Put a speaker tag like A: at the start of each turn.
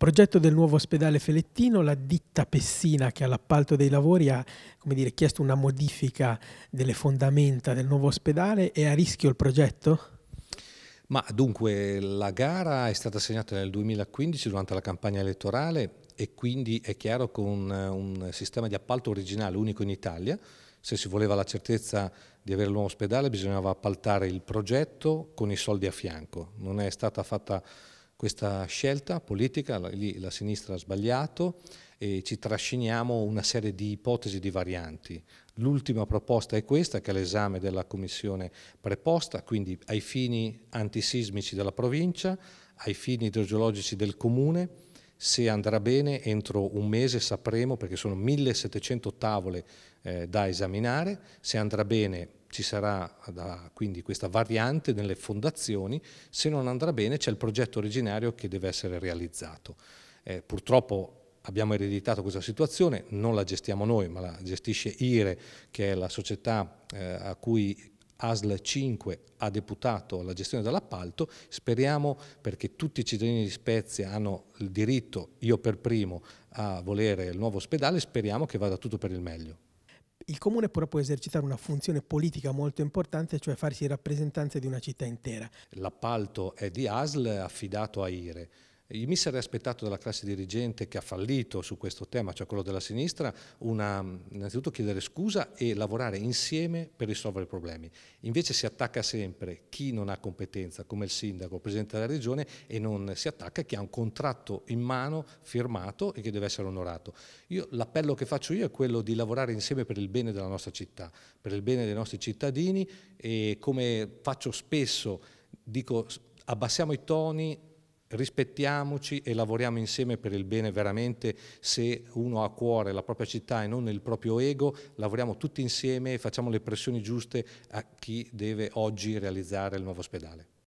A: Progetto del nuovo ospedale Felettino, la ditta Pessina che all'appalto dei lavori ha dire, chiesto una modifica delle fondamenta del nuovo ospedale, è a rischio il progetto?
B: Ma dunque la gara è stata assegnata nel 2015 durante la campagna elettorale e quindi è chiaro che un, un sistema di appalto originale unico in Italia, se si voleva la certezza di avere il nuovo ospedale bisognava appaltare il progetto con i soldi a fianco, non è stata fatta questa scelta politica, la, lì la sinistra ha sbagliato e ci trasciniamo una serie di ipotesi di varianti. L'ultima proposta è questa, che è l'esame della commissione preposta, quindi ai fini antisismici della provincia, ai fini idrogeologici del comune, se andrà bene entro un mese sapremo perché sono 1700 tavole eh, da esaminare, se andrà bene ci sarà da, quindi questa variante nelle fondazioni, se non andrà bene c'è il progetto originario che deve essere realizzato. Eh, purtroppo abbiamo ereditato questa situazione, non la gestiamo noi, ma la gestisce IRE, che è la società eh, a cui ASL 5 ha deputato la gestione dell'appalto, speriamo perché tutti i cittadini di Spezia hanno il diritto, io per primo, a volere il nuovo ospedale, speriamo che vada tutto per il meglio
A: il comune però può esercitare una funzione politica molto importante, cioè farsi rappresentanza di una città
B: intera. L'appalto è di ASL affidato a IRE mi sarei aspettato dalla classe dirigente che ha fallito su questo tema, cioè quello della sinistra, una, innanzitutto chiedere scusa e lavorare insieme per risolvere i problemi. Invece si attacca sempre chi non ha competenza, come il sindaco, il presidente della regione, e non si attacca chi ha un contratto in mano, firmato e che deve essere onorato. l'appello che faccio io è quello di lavorare insieme per il bene della nostra città, per il bene dei nostri cittadini e come faccio spesso, dico abbassiamo i toni rispettiamoci e lavoriamo insieme per il bene veramente se uno ha a cuore la propria città e non il proprio ego, lavoriamo tutti insieme e facciamo le pressioni giuste a chi deve oggi realizzare il nuovo ospedale.